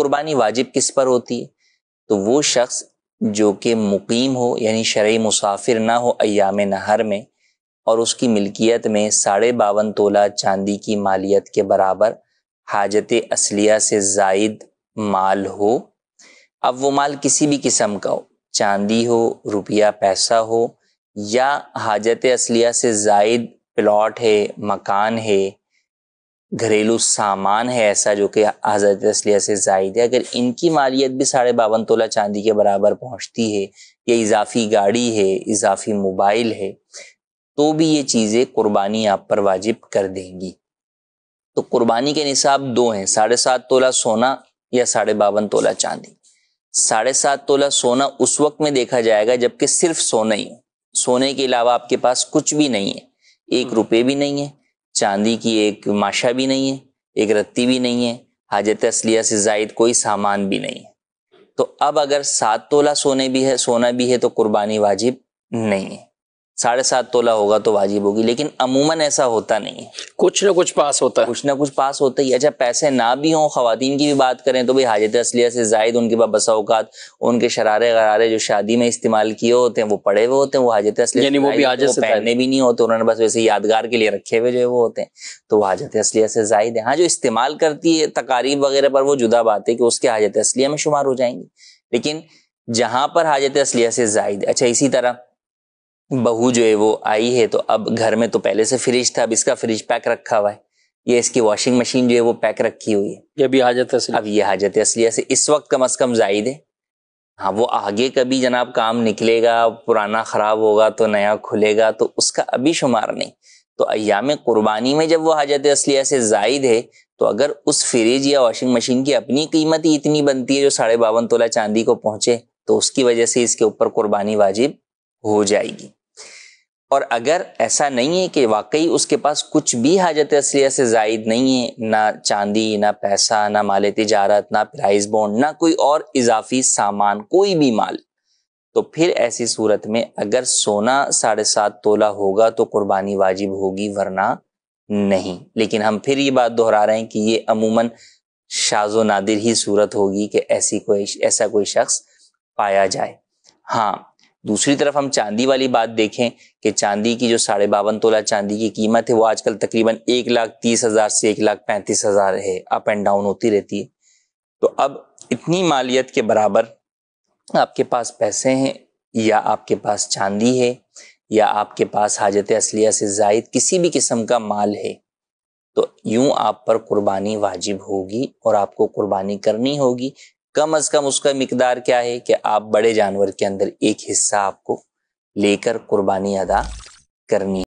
कुर्बानी वाजिब किस पर होती है तो वो शख्स जो कि मुकीम हो यानी शर्य मुसाफिर ना हो अयाम नहर में और उसकी मिलकियत में साढ़े बावन तोला चांदी की मालियत के बराबर हाजत असलिया से जायद माल हो अब वो माल किसी भी किस्म का हो चांदी हो रुपया पैसा हो या हाजत असलिया से जायद प्लॉट है मकान है घरेलू सामान है ऐसा जो कि हजरत असलिया से जायद है अगर इनकी मालियत भी साढ़े बावन तोला चांदी के बराबर पहुंचती है या इजाफी गाड़ी है इजाफी मोबाइल है तो भी ये चीज़ें कुर्बानी आप पर वाजिब कर देंगी तो कुर्बानी के निसाब दो हैं साढ़े सात तोला सोना या साढ़े बावन तोला चांदी साढ़े सात तोला सोना उस वक्त में देखा जाएगा जबकि सिर्फ सोना ही सोने के अलावा आपके पास कुछ भी नहीं है एक हम्म। रुपये भी नहीं है चांदी की एक माशा भी नहीं है एक रत्ती भी नहीं है हाजत असलिया से जायद कोई सामान भी नहीं है तो अब अगर सात तोला सोने भी है सोना भी है तो कुर्बानी वाजिब नहीं है साढ़े सात तोला होगा तो वाजिब होगी लेकिन अमूमन ऐसा होता नहीं है कुछ ना कुछ पास होता है कुछ ना कुछ पास होता ही अच्छा पैसे ना भी हों खीन की भी बात करें तो भाई हाजत असलिया से जायद उनके पास बसा औकात उनके शरारे गरारे जो शादी में इस्तेमाल किए होते हैं वो पड़े हुए होते हैं वो हाजत असलिया वो भी हाजत भी नहीं होते उन्होंने बस वैसे यादगार के लिए रखे हुए जो वो होते हैं तो वो हाजत असलिया से जायद है हाँ जो इस्तेमाल करती है तकारीब वगैरह पर वो जुदा बात है कि उसके हाजत असलिया में शुमार हो जाएंगी लेकिन जहां पर हाजत असलिया से जायद अच्छा इसी तरह बहू जो है वो आई है तो अब घर में तो पहले से फ्रिज था अब इसका फ्रिज पैक रखा हुआ है ये इसकी वॉशिंग मशीन जो है वो पैक रखी हुई है ये भी हाजत है अब ये हाजत असलिया से इस वक्त कम अज कम जायद है हाँ वो आगे कभी जनाब काम निकलेगा पुराना ख़राब होगा तो नया खुलेगा तो उसका अभी शुमार नहीं तो अयाम कुर्बानी में जब वो हाजत असलिया से जायद है तो अगर उस फ्रिज या वॉशिंग मशीन की अपनी कीमत ही इतनी बनती है जो साढ़े बावन तोला चांदी को पहुंचे तो उसकी वजह से इसके ऊपर कुर्बानी वाजिब हो जाएगी और अगर ऐसा नहीं है कि वाकई उसके पास कुछ भी हाजत असलिया से जायद नहीं है ना चांदी ना पैसा ना माल तजारत ना प्राइस बॉन्ड ना कोई और इजाफी सामान कोई भी माल तो फिर ऐसी सूरत में अगर सोना साढ़े सात तोला होगा तो कुर्बानी वाजिब होगी वरना नहीं लेकिन हम फिर ये बात दोहरा रहे हैं कि ये अमूमन शाजो नादिर ही सूरत होगी कि ऐसी कोई ऐसा कोई शख्स पाया जाए हाँ दूसरी तरफ हम चांदी वाली बात देखें कि चांदी की जो साढ़े बावन तोला चांदी की कीमत है वो आजकल तकरीबन एक लाख तीस हजार से एक लाख पैंतीस हजार है अप एंड डाउन होती रहती है तो अब इतनी मालियत के बराबर आपके पास पैसे हैं या आपके पास चांदी है या आपके पास हाजत असलिया से जायद किसी भी किस्म का माल है तो यूं आप पर कुर्बानी वाजिब होगी और आपको कुर्बानी करनी होगी कम अज कम उसका मकदार क्या है कि आप बड़े जानवर के अंदर एक हिस्सा आपको लेकर कुर्बानी अदा करनी